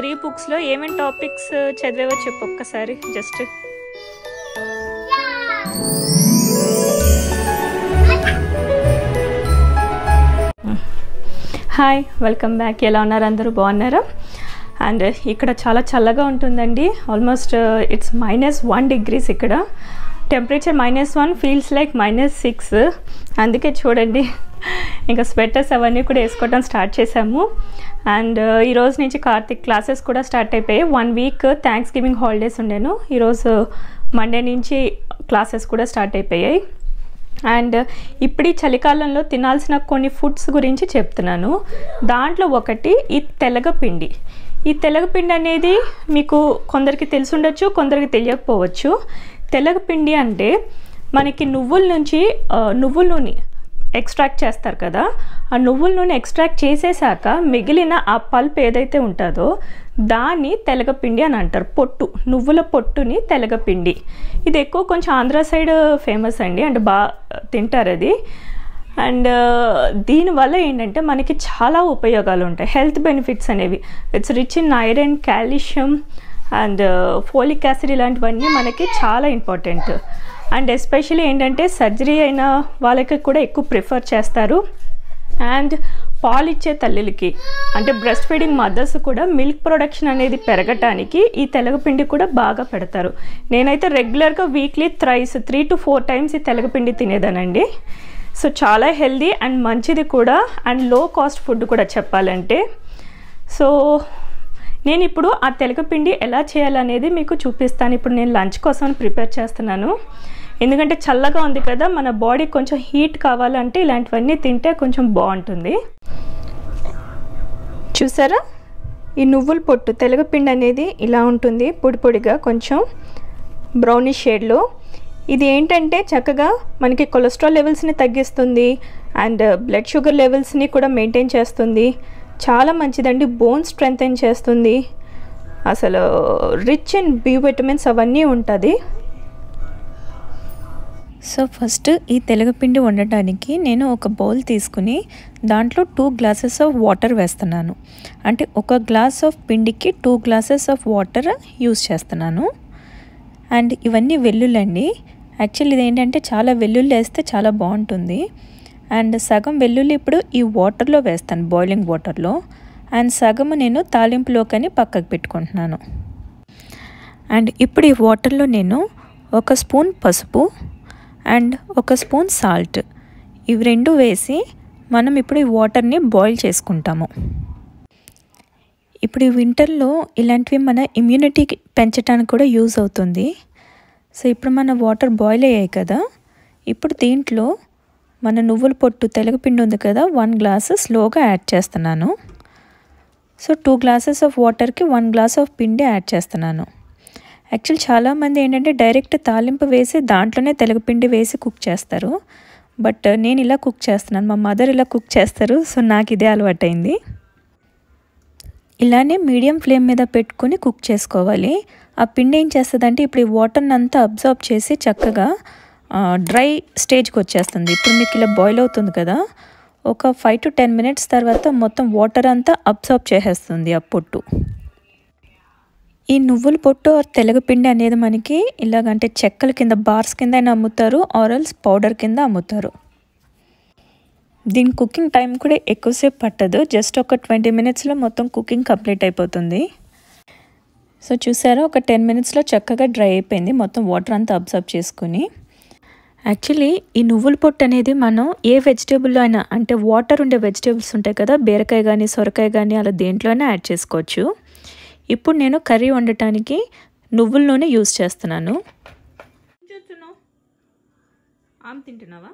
Three బుక్స్లో ఏమేమి topics చదివేవో చెప్పు ఒక్కసారి జస్ట్ హాయ్ వెల్కమ్ బ్యాక్ ఎలా ఉన్నారు అందరూ బాగున్నారా అండ్ uh, ఇక్కడ చాలా చల్లగా ఉంటుందండి almost it's minus one degrees ఇక్కడ temperature minus one feels like minus six అందుకే చూడండి ఇంకా స్వెటర్స్ అవన్నీ కూడా వేసుకోవడం స్టార్ట్ చేశాము అండ్ ఈ రోజు నుంచి కార్తీక్ క్లాసెస్ కూడా స్టార్ట్ అయిపోయాయి one week Thanksgiving holidays ఉండేను ఈరోజు మండే నుంచి క్లాసెస్ కూడా స్టార్ట్ అయిపోయాయి అండ్ ఇప్పుడు ఈ చలికాలంలో తినాల్సిన కొన్ని ఫుడ్స్ గురించి చెప్తున్నాను దాంట్లో ఒకటి ఈ తెలగపిండి ఈ తెలగపిండి అనేది మీకు కొందరికి తెలిసి ఉండొచ్చు కొందరికి తెలియకపోవచ్చు తెలగపిండి అంటే మనకి నువ్వుల నుంచి నువ్వుల నూనె ఎక్స్ట్రాక్ట్ చేస్తారు కదా ఆ నువ్వుల నూనె ఎక్స్ట్రాక్ట్ చేసేసాక మిగిలిన ఆ పల్ప్ ఏదైతే ఉంటుందో దాన్ని తెలగపిండి అని అంటారు పొట్టు నువ్వుల పొట్టుని తెలగపిండి ఇది ఎక్కువ కొంచెం ఆంధ్ర సైడ్ ఫేమస్ అండి అంటే బాగా తింటారు అది అండ్ దీనివల్ల ఏంటంటే మనకి చాలా ఉపయోగాలు ఉంటాయి హెల్త్ బెనిఫిట్స్ అనేవి it's rich in iron calcium and folic acid ఇలాంటివన్నీ మనకి చాలా ఇంపార్టెంట్ అండ్ ఎస్పెషలీ ఏంటంటే సర్జరీ అయిన వాళ్ళకి కూడా ఎక్కువ ప్రిఫర్ చేస్తారు అండ్ పాలు ఇచ్చే తల్లులకి అంటే బ్రెస్ట్ ఫీడింగ్ మదర్స్ కూడా మిల్క్ ప్రొడక్షన్ అనేది పెరగటానికి ఈ తెలగపిండి కూడా బాగా పెడతారు నేనైతే రెగ్యులర్గా weekly thrice three to four times ఈ తెలగపిండి తినేదానండి సో చాలా హెల్దీ అండ్ మంచిది కూడా అండ్ లో కాస్ట్ ఫుడ్ కూడా చెప్పాలంటే సో నేను ఇప్పుడు ఆ తెలగపిండి ఎలా చేయాలనేది మీకు చూపిస్తాను ఇప్పుడు నేను లంచ్ కోసం ప్రిపేర్ చేస్తున్నాను ఎందుకంటే చల్లగా ఉంది కదా మన బాడీ కొంచెం హీట్ కావాలంటే ఇలాంటివన్నీ తింటే కొంచెం బాగుంటుంది చూసారా ఈ నువ్వుల పొట్టు పిండి అనేది ఇలా ఉంటుంది పొడి పొడిగా కొంచెం బ్రౌనిష్ షేడ్లో ఇది ఏంటంటే చక్కగా మనకి కొలెస్ట్రాల్ లెవెల్స్ని తగ్గిస్తుంది అండ్ బ్లడ్ షుగర్ లెవెల్స్ని కూడా మెయింటైన్ చేస్తుంది చాలా మంచిదండి బోన్ స్ట్రెంగ్తెన్ చేస్తుంది అసలు రిచ్ ఇన్ బి విటమిన్స్ అవన్నీ ఉంటుంది సో ఫస్ట్ ఈ పిండి వండటానికి నేను ఒక బౌల్ తీసుకుని దాంట్లో టూ గ్లాసెస్ ఆఫ్ వాటర్ వేస్తున్నాను అంటే ఒక గ్లాస్ ఆఫ్ పిండికి two glasses of water use చేస్తున్నాను అండ్ ఇవన్నీ వెల్లుల్లండి యాక్చువల్ ఇది ఏంటంటే చాలా వెల్లుల్లి వేస్తే చాలా బాగుంటుంది అండ్ సగం వెల్లుల్లి ఇప్పుడు ఈ వాటర్లో వేస్తాను బాయిలింగ్ వాటర్లో అండ్ సగము నేను తాలింపులోకని పక్కకు పెట్టుకుంటున్నాను అండ్ ఇప్పుడు ఈ వాటర్లో నేను ఒక స్పూన్ పసుపు అండ్ ఒక స్పూన్ సాల్ట్ ఇవి రెండు వేసి మనం ఇప్పుడు ఈ వాటర్ని బాయిల్ చేసుకుంటాము ఇప్పుడు ఈ వింటర్లో ఇలాంటివి మన ఇమ్యూనిటీ పెంచడానికి కూడా యూజ్ అవుతుంది సో ఇప్పుడు మన వాటర్ బాయిల్ అయ్యాయి కదా ఇప్పుడు దీంట్లో మన నువ్వుల పొట్టు తెలగపిండి ఉంది కదా వన్ గ్లాస్ స్లోగా యాడ్ చేస్తున్నాను సో టూ గ్లాసెస్ ఆఫ్ వాటర్కి వన్ గ్లాస్ ఆఫ్ పిండి యాడ్ చేస్తున్నాను యాక్చువల్ చాలామంది ఏంటంటే డైరెక్ట్ తాలింపు వేసి దాంట్లోనే పిండి వేసి కుక్ చేస్తారు బట్ uh, నేను ఇలా కుక్ చేస్తున్నాను మా మదర్ ఇలా కుక్ చేస్తారు సో నాకు ఇదే అలవాటైంది ఇలానే మీడియం ఫ్లేమ్ మీద పెట్టుకుని కుక్ చేసుకోవాలి ఆ పిండి ఏం చేస్తుందంటే ఇప్పుడు ఈ వాటర్ని అంతా అబ్జర్వ్ చేసి చక్కగా డ్రై స్టేజ్కి వచ్చేస్తుంది ఇప్పుడు మీకు ఇలా బాయిల్ అవుతుంది కదా ఒక ఫైవ్ టు టెన్ మినిట్స్ తర్వాత మొత్తం వాటర్ అంతా అబ్జర్వ్ చేసేస్తుంది ఆ పొట్టు ఈ నువ్వుల పొట్టు తెలుగు పిండి అనేది మనకి ఇలాగంటే చెక్కల కింద బార్స్ కింద అయినా అమ్ముతారు ఆరల్స్ పౌడర్ కింద అమ్ముతారు దీని కుకింగ్ టైం కూడా ఎక్కువసేపు పట్టదు జస్ట్ ఒక ట్వంటీ మినిట్స్లో మొత్తం కుకింగ్ కంప్లీట్ అయిపోతుంది సో చూసారా ఒక టెన్ మినిట్స్లో చక్కగా డ్రై అయిపోయింది మొత్తం వాటర్ అంతా అబ్జర్వ్ చేసుకుని యాక్చువల్లీ ఈ నువ్వుల పొట్టు అనేది మనం ఏ వెజిటేబుల్లో అయినా అంటే వాటర్ ఉండే వెజిటేబుల్స్ ఉంటాయి కదా బీరకాయ కానీ సొరకాయ కానీ అలా దేంట్లోనే యాడ్ చేసుకోవచ్చు ఇప్పుడు నేను కర్రీ వండటానికి నువ్వుల నూనె యూస్ చేస్తున్నాను ఆమె తింటున్నావా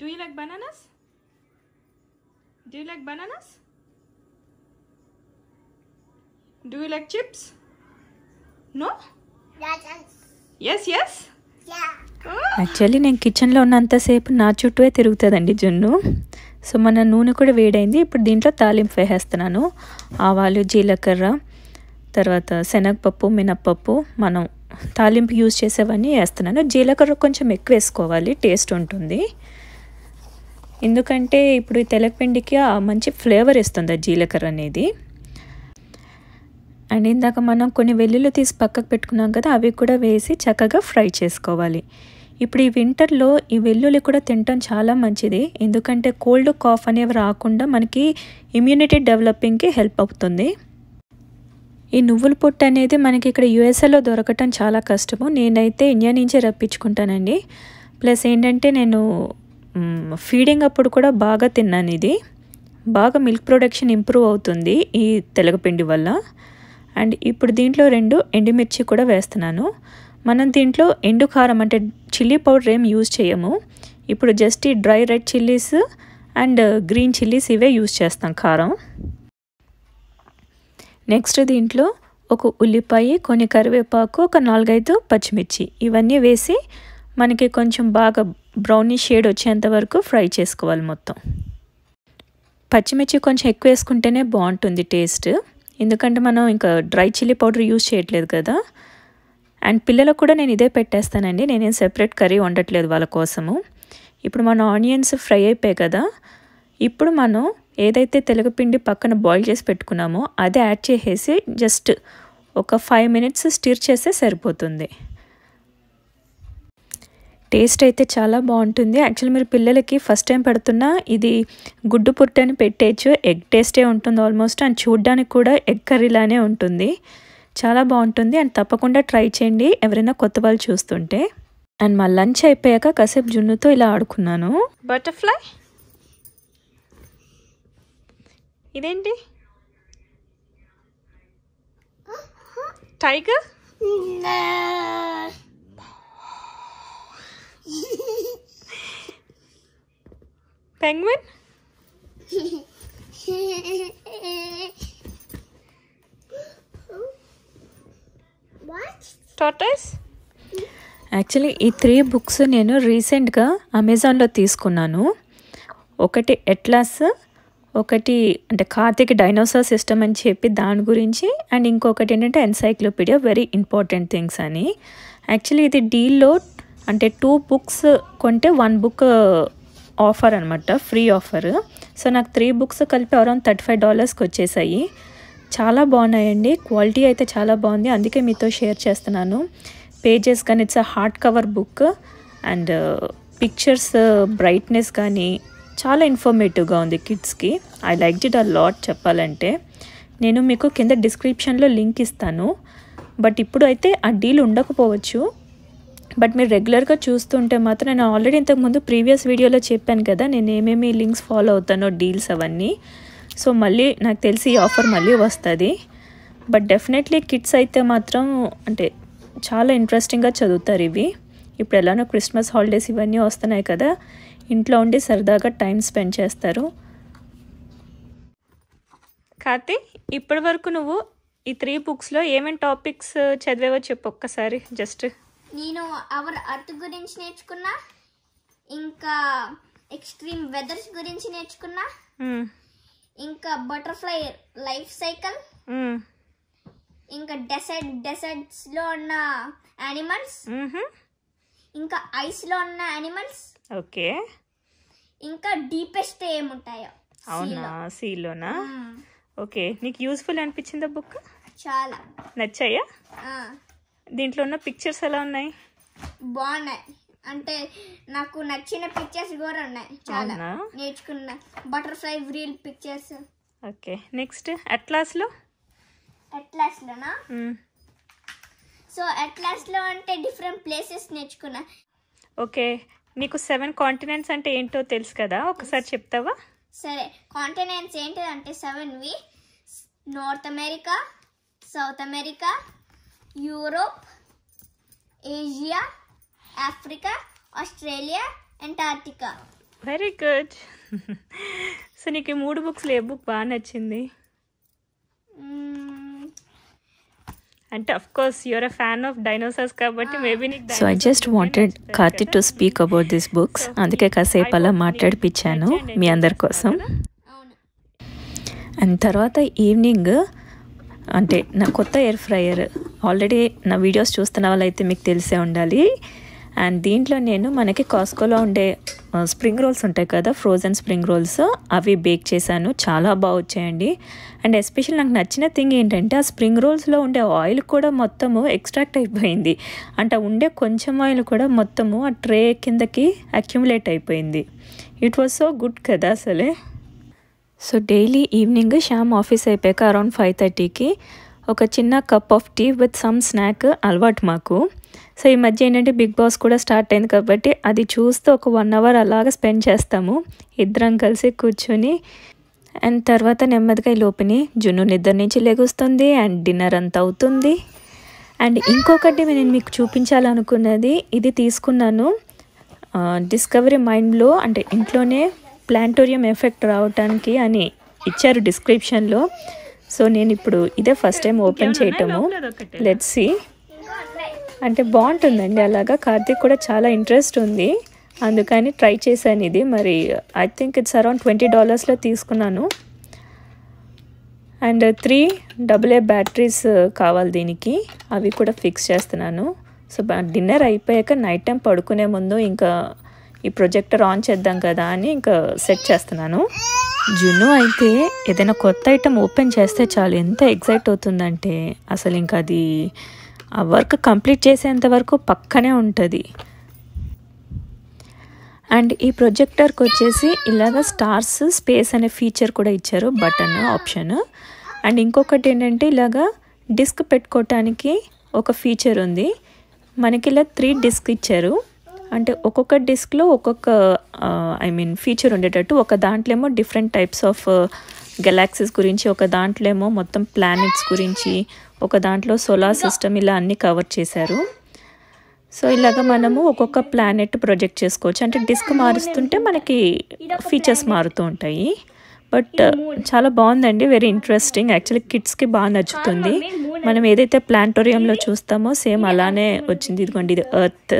Do you like bananas? Do you like bananas? Do you like chips? No? Yes, yes? Actually ah. నేను కిచెన్లో ఉన్నంతసేపు నా చుట్టూ తిరుగుతుందండి జున్ను సో మన నూనె కూడా వేడైంది ఇప్పుడు దీంట్లో తాలింపు వేసేస్తున్నాను ఆవాలు జీలకర్ర తర్వాత శనగపప్పు మినప్పప్పు మనం తాలింపు యూజ్ చేసేవన్నీ వేస్తున్నాను జీలకర్ర కొంచెం ఎక్కువ వేసుకోవాలి టేస్ట్ ఉంటుంది ఎందుకంటే ఇప్పుడు ఈ తెలకపిండికి మంచి ఫ్లేవర్ ఇస్తుంది ఆ జీలకర్ర అనేది అండ్ ఇందాక మనం కొన్ని వెల్లుల్లి తీసి పక్కకు పెట్టుకున్నాం కదా అవి కూడా వేసి చక్కగా ఫ్రై చేసుకోవాలి ఇప్పుడు ఈ వింటర్లో ఈ వెల్లుల్లి కూడా తినటం చాలా మంచిది ఎందుకంటే కోల్డ్ కాఫ్ అనేవి రాకుండా మనకి ఇమ్యూనిటీ డెవలపింగ్కి హెల్ప్ అవుతుంది ఈ నువ్వుల పొట్టు అనేది మనకి ఇక్కడ యుఎస్ఏలో దొరకటం చాలా కష్టము నేనైతే ఇండియా నుంచే రప్పించుకుంటానండి ప్లస్ ఏంటంటే నేను ఫీడింగ్ అప్పుడు కూడా బాగా తిన్నాను ఇది బాగా మిల్క్ ప్రొడక్షన్ ఇంప్రూవ్ అవుతుంది ఈ తెలగపిండి వల్ల అండ్ ఇప్పుడు దీంట్లో రెండు ఎండుమిర్చి కూడా వేస్తున్నాను మనం దీంట్లో ఎండు కారం అంటే చిల్లీ పౌడర్ ఏం యూజ్ చేయము ఇప్పుడు జస్ట్ ఈ dry red chillies and green chillies ఇవే యూజ్ చేస్తాం కారం నెక్స్ట్ దీంట్లో ఒక ఉల్లిపాయ కొన్ని కరివేపాకు ఒక నాలుగైదు పచ్చిమిర్చి ఇవన్నీ వేసి మనకి కొంచెం బాగా బ్రౌనీ షేడ్ వచ్చేంత వరకు ఫ్రై చేసుకోవాలి మొత్తం పచ్చిమిర్చి కొంచెం ఎక్కువ వేసుకుంటేనే బాగుంటుంది టేస్ట్ ఎందుకంటే మనం ఇంకా డ్రై చిల్లీ పౌడర్ యూజ్ చేయట్లేదు కదా అండ్ పిల్లలకు కూడా నేను ఇదే పెట్టేస్తానండి నేనేం సెపరేట్ కర్రీ వండట్లేదు వాళ్ళ కోసము ఇప్పుడు మన ఆనియన్స్ ఫ్రై అయిపోయాయి కదా ఇప్పుడు మనం ఏదైతే పిండి పక్కన బాయిల్ చేసి పెట్టుకున్నామో అదే యాడ్ చేసేసి జస్ట్ ఒక ఫైవ్ మినిట్స్ స్టిర్ చేస్తే సరిపోతుంది టేస్ట్ అయితే చాలా బాగుంటుంది యాక్చువల్లీ మీరు పిల్లలకి ఫస్ట్ టైం పెడుతున్నా ఇది గుడ్డు పుట్టని పెట్టేచ్చు ఎగ్ టేస్టే ఉంటుంది ఆల్మోస్ట్ అండ్ చూడ్డానికి కూడా ఎగ్ కర్రీలానే ఉంటుంది చాలా బాగుంటుంది అండ్ తప్పకుండా ట్రై చేయండి ఎవరైనా కొత్త వాళ్ళు చూస్తుంటే అండ్ మా లంచ్ అయిపోయాక కాసేపు జున్నుతో ఇలా ఆడుకున్నాను బటర్ఫ్లై ఇదేంటి టైగర్ పెంగ్విన్ టోటస్ యాక్చువల్లీ ఈ త్రీ బుక్స్ నేను రీసెంట్గా అమెజాన్లో తీసుకున్నాను ఒకటి ఎట్లాస్ ఒకటి అంటే కార్తీక్ డైనోసార్ సిస్టమ్ అని చెప్పి దాని గురించి అండ్ ఇంకొకటి ఏంటంటే ఎన్సైక్లోపీడియా వెరీ ఇంపార్టెంట్ థింగ్స్ అని యాక్చువల్లీ ఇది డీల్లో అంటే టూ బుక్స్ కొంటే వన్ బుక్ ఆఫర్ అనమాట ఫ్రీ ఆఫర్ సో నాకు త్రీ బుక్స్ కలిపి అరౌండ్ థర్టీ ఫైవ్ డాలర్స్కి వచ్చేసాయి చాలా బాగున్నాయండి క్వాలిటీ అయితే చాలా బాగుంది అందుకే మీతో షేర్ చేస్తున్నాను పేజెస్ కానీ it's a hard cover book and pictures brightness కానీ చాలా ఇన్ఫర్మేటివ్గా ఉంది కిడ్స్కి I like it a lot చెప్పాలంటే నేను మీకు కింద డిస్క్రిప్షన్లో లింక్ ఇస్తాను బట్ ఇప్పుడు అయితే ఆ డీల్ ఉండకపోవచ్చు బట్ మీరు రెగ్యులర్గా చూస్తుంటే మాత్రం నేను ఆల్రెడీ ఇంతకుముందు ప్రీవియస్ వీడియోలో చెప్పాను కదా నేను ఏమేమి లింక్స్ ఫాలో అవుతానో డీల్స్ అవన్నీ సో మళ్ళీ నాకు తెలిసి ఈ ఆఫర్ మళ్ళీ వస్తుంది బట్ డెఫినెట్లీ కిడ్స్ అయితే మాత్రం అంటే చాలా ఇంట్రెస్టింగ్గా చదువుతారు ఇవి ఇప్పుడు ఎలానో క్రిస్మస్ హాలిడేస్ ఇవన్నీ వస్తున్నాయి కదా ఇంట్లో ఉండి సరదాగా టైం స్పెండ్ చేస్తారు కాతి ఇప్పటి వరకు నువ్వు ఈ త్రీ బుక్స్లో ఏమేమి టాపిక్స్ చదివేవో చెప్పు ఒక్కసారి జస్ట్ నేను అవర్ అర్త్ గురించి నేర్చుకున్నా ఇంకా ఎక్స్ట్రీమ్ వెదర్స్ గురించి నేర్చుకున్నా ఇంకా బటర్ఫ్లై లైఫ్ సైకిల్ ఇంకా డెసర్ట్ డెసర్ట్స్ లో ఉన్న యానిమల్స్ ఇంకా ఐస్ లో ఉన్న యానిమల్స్ ఓకే ఇంకా డీపెస్ట్ ఏముంటాయో అవునా సీలోనా ఓకే నీకు యూస్ఫుల్ అనిపించిందా బుక్ చాలా నచ్చాయా దీంట్లో ఉన్న పిక్చర్స్ ఎలా ఉన్నాయి బాగున్నాయి అంటే నాకు నచ్చిన పిక్చర్స్ కూడా ఉన్నాయి చాలా నేర్చుకున్న butterfly real pictures okay next అట్లాస్లో అట్లాస్లోనా సో లో అంటే డిఫరెంట్ ప్లేసెస్ నేర్చుకున్నా ఓకే నీకు సెవెన్ కాంటినెంట్స్ అంటే ఏంటో తెలుసు కదా ఒకసారి చెప్తావా సరే కాంటినెంట్స్ ఏంటిదంటే we North America South America Europe Asia Africa, Australia, Antarctica. Very good so నీకు ఈ మూడు బుక్స్లో ఏ బుక్ బాగా నచ్చింది and of course you're a fan of dinosaurs కాబట్టి maybe so I just wanted Karthi to speak about this books అందుకే కాసేపు అలా మాట్లాడిపించాను మీ అందరి కోసం అండ్ తర్వాత ఈవినింగ్ అంటే నా కొత్త ఎయిర్ ఫ్రయర్ ఆల్రెడీ నా వీడియోస్ చూస్తున్న వాళ్ళైతే మీకు తెలిసే ఉండాలి అండ్ దీంట్లో నేను మనకి కాస్కోలో ఉండే స్ప్రింగ్ రోల్స్ ఉంటాయి కదా ఫ్రోజన్ స్ప్రింగ్ రోల్స్ అవి బేక్ చేశాను చాలా బాగా వచ్చాయండి అండ్ ఎస్పెషల్ నాకు నచ్చిన థింగ్ ఏంటంటే ఆ స్ప్రింగ్ రోల్స్లో ఉండే ఆయిల్ కూడా మొత్తము ఎక్స్ట్రాక్ట్ అయిపోయింది అంటే ఉండే కొంచెం ఆయిల్ కూడా మొత్తము ఆ ట్రే కిందకి అక్యుములేట్ అయిపోయింది ఇట్ వాజ్ సో గుడ్ కదా అసలే so daily evening Shyam office అయిపోయాక అరౌండ్ ఫైవ్ థర్టీకి ఒక చిన్న cup of tea with some snack అలవాటు మాకు సో ఈ మధ్య ఏంటంటే బిగ్ బాస్ కూడా స్టార్ట్ అయింది కాబట్టి అది చూస్తూ ఒక వన్ అవర్ అలాగ స్పెండ్ చేస్తాము ఇద్దరం కలిసి కూర్చొని అండ్ తర్వాత నెమ్మదిగా ఈ లోపుని జున్ను నిద్ర నుంచి లెగుస్తుంది అండ్ డిన్నర్ అంతా అవుతుంది అండ్ ఇంకొకటి నేను మీకు చూపించాలనుకున్నది ఇది తీసుకున్నాను డిస్కవరీ మైండ్లో అంటే ఇంట్లోనే ప్లాంటోరియం ఎఫెక్ట్ రావటానికి అని ఇచ్చారు డిస్క్రిప్షన్లో సో నేను ఇప్పుడు ఇదే ఫస్ట్ టైం ఓపెన్ చేయటము లెట్స్ సి అంటే బాగుంటుందండి అలాగా కార్తీక్ కూడా చాలా ఇంట్రెస్ట్ ఉంది అందుకని ట్రై చేశాను ఇది మరి I think it's around twenty డాలర్స్లో తీసుకున్నాను and three double A batteries కావాలి దీనికి అవి కూడా ఫిక్స్ చేస్తున్నాను సో డిన్నర్ అయిపోయాక నైట్ టైం పడుకునే ముందు ఇంకా ఈ ప్రొజెక్టర్ ఆన్ చేద్దాం కదా అని ఇంకా సెట్ చేస్తున్నాను జున్ను అయితే ఏదైనా కొత్త ఐటెం ఓపెన్ చేస్తే చాలు ఎంత ఎగ్జైట్ అవుతుందంటే అసలు ఇంకా అది ఆ వర్క్ కంప్లీట్ చేసేంత వరకు పక్కనే ఉంటుంది అండ్ ఈ ప్రొజెక్టర్కి వచ్చేసి ఇలాగ స్టార్స్ స్పేస్ అనే ఫీచర్ కూడా ఇచ్చారు బటన్ ఆప్షన్ అండ్ ఇంకొకటి ఏంటంటే ఇలాగా డిస్క్ పెట్టుకోవటానికి ఒక ఫీచర్ ఉంది మనకి ఇలా త్రీ డిస్క్ ఇచ్చారు అంటే ఒక్కొక్క డిస్క్లో ఒక్కొక్క ఐ మీన్ ఫీచర్ ఉండేటట్టు ఒక దాంట్లో ఏమో డిఫరెంట్ టైప్స్ ఆఫ్ గెలాక్సీస్ గురించి ఒక దాంట్లో ఏమో మొత్తం ప్లానెట్స్ గురించి ఒక దాంట్లో సోలార్ సిస్టమ్ ఇలా అన్నీ కవర్ చేశారు సో ఇలాగ మనము ఒక్కొక్క ప్లానెట్ ప్రొజెక్ట్ చేసుకోవచ్చు అంటే డిస్క్ మారుస్తుంటే మనకి ఫీచర్స్ మారుతూ ఉంటాయి బట్ uh, చాలా బాగుందండి వెరీ ఇంట్రెస్టింగ్ యాక్చువల్లీ కిడ్స్కి బాగా నచ్చుతుంది మనం ఏదైతే ప్లాంటోరియంలో చూస్తామో సేమ్ అలానే వచ్చింది ఇదిగోండి ఇది ఎర్త్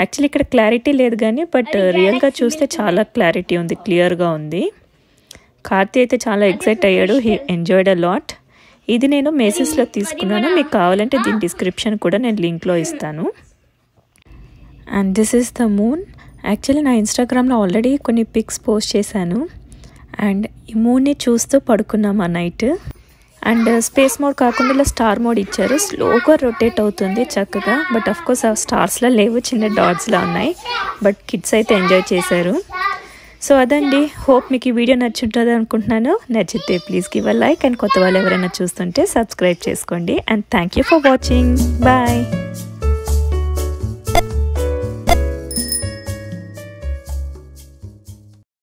యాక్చువల్లీ ఇక్కడ క్లారిటీ లేదు కానీ బట్ రియల్గా చూస్తే చాలా క్లారిటీ ఉంది క్లియర్గా ఉంది కార్తీ అయితే చాలా ఎక్సైట్ అయ్యాడు హీ ఎంజాయ్డ్ అ లాట్ ఇది నేను మెసేజ్లో తీసుకున్నాను మీకు కావాలంటే దీని డిస్క్రిప్షన్ ah. కూడా నేను లింక్లో hmm. ఇస్తాను and this is the moon actually నా ఇన్స్టాగ్రామ్లో ఆల్రెడీ కొన్ని పిక్స్ పోస్ట్ చేశాను అండ్ ఈ మూన్ని చూస్తూ పడుకున్నాం ఆ నైట్ అండ్ స్పేస్ మోడ్ కాకుండా ఇలా స్టార్ మోడ్ ఇచ్చారు స్లోగా రొటేట్ అవుతుంది చక్కగా బట్ అఫ్ కోర్స్ ఆ స్టార్స్లో లేవు చిన్న డాట్స్లో ఉన్నాయి బట్ కిడ్స్ అయితే ఎంజాయ్ చేశారు సో అదండి హోప్ మీకు ఈ వీడియో నచ్చుంటుంది అనుకుంటున్నాను నచ్చితే please give a like and కొత్త వాళ్ళు ఎవరైనా చూస్తుంటే సబ్స్క్రైబ్ చేసుకోండి and thank for watching bye